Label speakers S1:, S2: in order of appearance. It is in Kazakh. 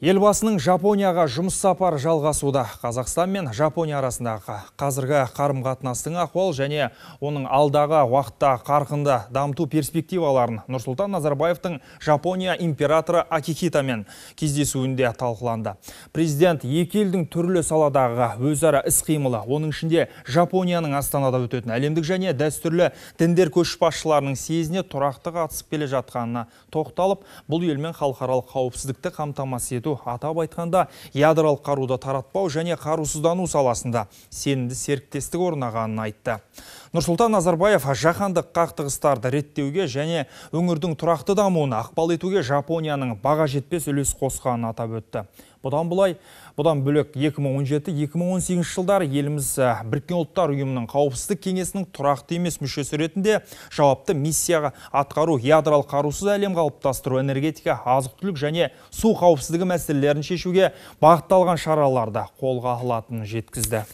S1: Елбасының Жапонияға жұмыс сапар жалғасуда. Қазақстан мен Жапония арасындағы қазіргі қарым-қатынастың ахуал және оның алдағы уақытта қарқынды дамту перспективаларын Нұрсұлтан Назарбаевтың Жапония императоры Акихитамен кездесуінде талқыланды. Президент екі елдің түрлі саладағы өзара іс-қимылы, оның ішінде Жапонияның Астанада өтетін әлемдік және дәстүрлі діндер көшбасшыларының съезіне тұрақты қатысып келе жатқанына тоқталып, бұл елмен халықаралық қауіпсіздікті қамтамасыз ету күшейту атап айтқанда ядролық қаруды таратпау және қарусыздану саласында сенімді серіктестік орнағанын айтты Нұрсултан Назарбаев жақандық қақтығыстарды реттеуге және өңірдің тұрақты дамуын ақпал етуге Жапонияның баға жетпес үлес қосқанын атап өтті. Бұдан бұлай, бұдан бөлек 2017-2018 жылдар еліміз Біріккен ұлттар ұйымының қауіпсіздік кеңесінің тұрақты емес мүшесі ретінде жауапты миссияға атқару ядролық қарусыз әлем қалыптастыру энергетика, азық-түлік және су қауіпсіздігі мәселелерін шешуге бағытталған шараларды қолға алатынын жеткізді.